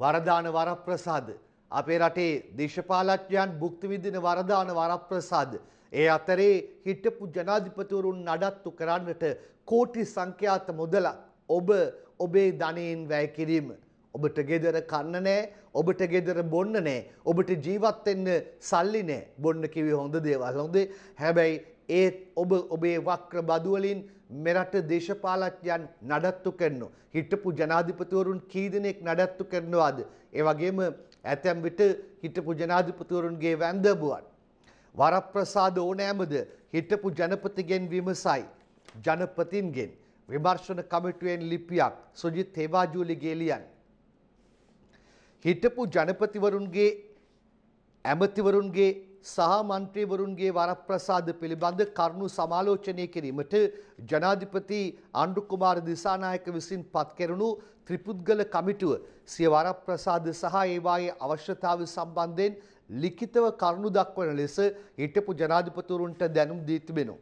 වරදාන වරප්‍රසාද අපේ රටේ දේශපාලඥයන් භුක්ති විඳින වරදාන වරප්‍රසාද ඒ අතරේ හිටපු ජනාධිපතිවරුන් නඩත්තු කරන්නට කෝටි සංඛ්‍යාත මුදලක් ඔබ ඔබේ ධනයෙන් වැය කිරීම ඔබට ගෙදර කන්න නෑ ඔබට ගෙදර බොන්න නෑ ඔබට ජීවත් වෙන්න සල්ලි නෑ බොන්න කිව්වේ හොඳ දේවල් හොඳේ හැබැයි ඒත් ඔබ ඔබේ වක්‍ර බදුවලින් මෙරට දේශපාලඥයන් නඩත්තු කරනවා. හිටපු ජනාධිපතිවරුන් කී දෙනෙක් නඩත්තු කරනවාද? ඒ වගේම ඇතැම් විට හිටපු ජනාධිපතිවරුන්ගේ වැඳබුවන්. වරප්‍රසාද ඕනෑමද හිටපු ජනපතිගෙන් විමසයි. ජනපතින්ගෙන් විමර්ශන කමිටුවෙන් ලිපියක් සුජිත් හේවාජූලිගේ ලියන්න. හිටපු ජනපතිවරුන්ගේ ඇමතිවරුන්ගේ සහ මන්ත්‍රීවරුන්ගේ වරප්‍රසාද පිළිබඳ කරුණු සමාලෝචනය කිරීමට ජනාධිපති ආණ්ඩු කුමාර දිසානායක විසින් පත් කෙරුණු ත්‍රිපුද්ගල කමිටුව සිය වරප්‍රසාද සහ ඒවායේ අවශ්‍යතාව සම්බන්ධයෙන් ලිඛිතව කරුණු දක්වන ලෙස හිටපු ජනාධිපතිවරුන්ට දැනුම් දී තිබෙනවා.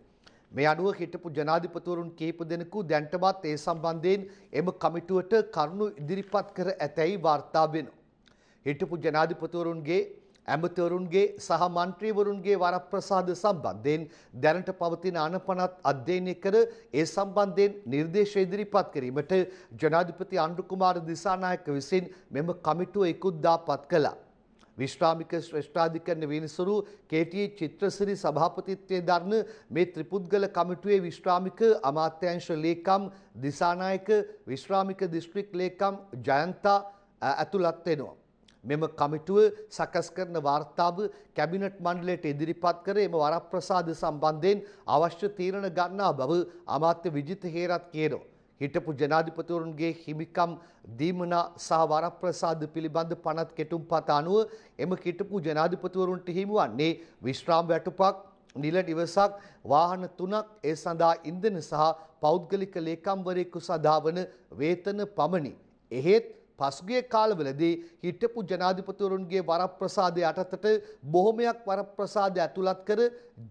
මේ අනුව හිටපු ජනාධිපතිවරුන් කීප දෙනෙකු දැන්ටමත් ඒ සම්බන්ධයෙන් එම කමිටුවට කරුණු ඉදිරිපත් කර ඇතැයි වාර්තා වෙනවා. හිටපු ජනාධිපතිවරුන්ගේ ඇමතවරුන්ගේ සහ මන්ත්‍රීවරුන්ගේ වරප්‍රසාද සම්බන්ධයෙන් දැනට පවතින අනපනත් අධ්‍යයනය කර ඒ සම්බන්ධයෙන් නිර්දේශ ඉදිරිපත් කිරීමට ජනාධිපති අන්ඩුකුමාර දිසානායක විසින් මෙම කමිටුව ඉකුද්දාපත් කළා. විශ්‍රාමික ශ්‍රෂ්ඨාධිකරණ විනිසුරු කේටී චිත්‍රසිරි සභාපතිත්වය දරන මේ ත්‍රිපුද්ගල කමිටුවේ විශ්‍රාමික අමාත්‍යංශ ලේකම් දිසානායක විශ්‍රාමික දිස්ත්‍රික් ලේකම් ජයන්තා ඇතුළත් වෙනවා. මෙම කමිටුව සකස් කරන වාර්තාව කැබිනට් මණ්ඩලයට ඉදිරිපත් කර එම වරප්‍රසාද සම්බන්ධයෙන් අවශ්‍ය තීරණ ගන්නා බව අමාත්‍ය විජිත හේරත් කියනවා. හිටපු ජනාධිපතිවරුන්ගේ හිමිකම් දීමනා සහ වරප්‍රසාද පිළිබඳ පනත් කෙටුම්පත අනුව එම හිටපු ජනාධිපතිවරුන්ට හිමි වන්නේ විශ්‍රාම වැටුපක් නිල නිවසක් වාහන තුනක් ඒ සඳහා ඉන්ධන සහ පෞද්ගලික ලේකම්වරයෙකු සඳහා වන වේතන පමණි. එහෙත් පසුගිය කාලවලදී හිටපු ජනාධිපතිවරුන්ගේ වරප්‍රසාද යටතට බොහොමයක් වරප්‍රසාද ඇතුළත් කර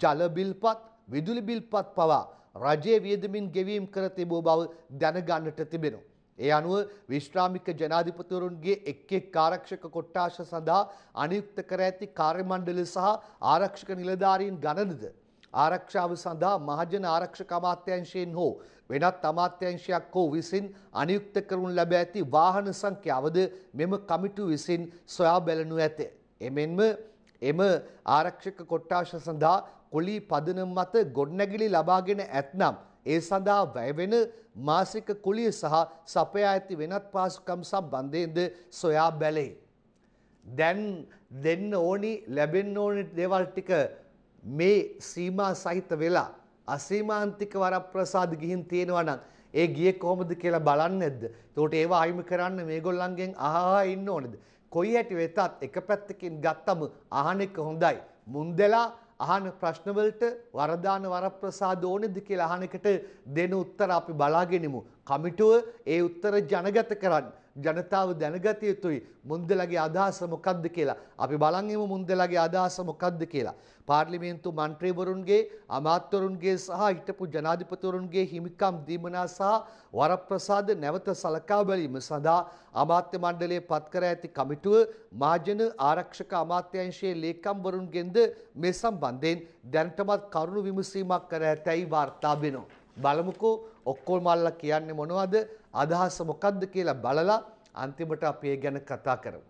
ජල බිල්පත් විදුලි බිල්පත් පවා රජයේ වියදමින් ගෙවීම් කර තිබූ බව දැනගන්නට තිබෙනවා. ඒ අනුව විශ්‍රාමික ජනාධිපතිවරුන්ගේ එක් එක් ආරක්ෂක කොට්ටාශ සඳහා අනියුක්ත කර ඇති කාර්යමණ්ඩල සහ ආරක්ෂක නිලධාරීන් ගණනද ආරක්ෂාව සඳහා මහජන ආරක්ෂක අමාත්‍යංශයෙන් හෝ වෙනත් අමාත්‍යංශයක් හෝ විසින් අනියුක්ත කරනු ලැබ ඇති වාහන සංඛ්‍යාවද මෙම කමිටුව විසින් සොයා බැලනු ඇත. එමෙන්ම එම ආරක්ෂක කොට්ටාශ සඳහා කොළි පදනම් මත ගොඩනැගිලි ලබාගෙන ඇත්නම් ඒ සඳහා වැයවෙන මාසික කුලිය සහ සපයා ඇති වෙනත් පාසුකම් සම්බන්ධයෙන්ද සොයා බැලේ. දැන් දෙන්න ඕනි ලැබෙන්න ඕනි දේවල් ටික මේ සීමා සහිත වෙලා අසීමාන්තික වරප්‍රසාද ගිහින් තියෙනවා නම් ඒ ගියේ කොහොමද කියලා බලන්නේ නැද්ද? එතකොට ඒව අයිම කරන්න මේගොල්ලන්ගෙන් අහහා ඉන්න ඕනේද? කොයි හැටි වෙතත් එක පැත්තකින් ගත්තම අහන එක හොඳයි. මුන්දලා අහන ප්‍රශ්නවලට වරදාන වරප්‍රසාද ඕනේද කියලා අහන එකට දෙන උත්තර අපි බලාගෙනමු. කමිටුව ඒ උත්තර ජනගත කරන්න. ජනතාව දැනගත යුතුයි මුන්දලගේ අදහස මොකක්ද කියලා. අපි බලන් ඉමු මුන්දලගේ අදහස මොකක්ද කියලා. පාර්ලිමේන්තු මන්ත්‍රීවරුන්ගේ අමාත්‍යවරුන්ගේ සහ හිටපු ජනාධිපතිවරුන්ගේ හිමිකම් දීමනා සහ වරප්‍රසාද නැවත සලකා බැලීම සඳහා අමාත්‍ය මණ්ඩලයේ පත්කර ඇති කමිටුව මාජන ආරක්ෂක අමාත්‍යංශයේ ලේකම්වරුන්ගෙන්ද මේ සම්බන්ධයෙන් දැනටමත් කරුණු විමසීමක් කර ඇතැයි වාර්තා වෙනවා. බලමුකෝ ඔක්කොල් මල්ලා කියන්නේ මොනවද අදහස මොකක්ද කියලා බලලා අන්තිමට අපි ඒ ගැන කතා කරමු.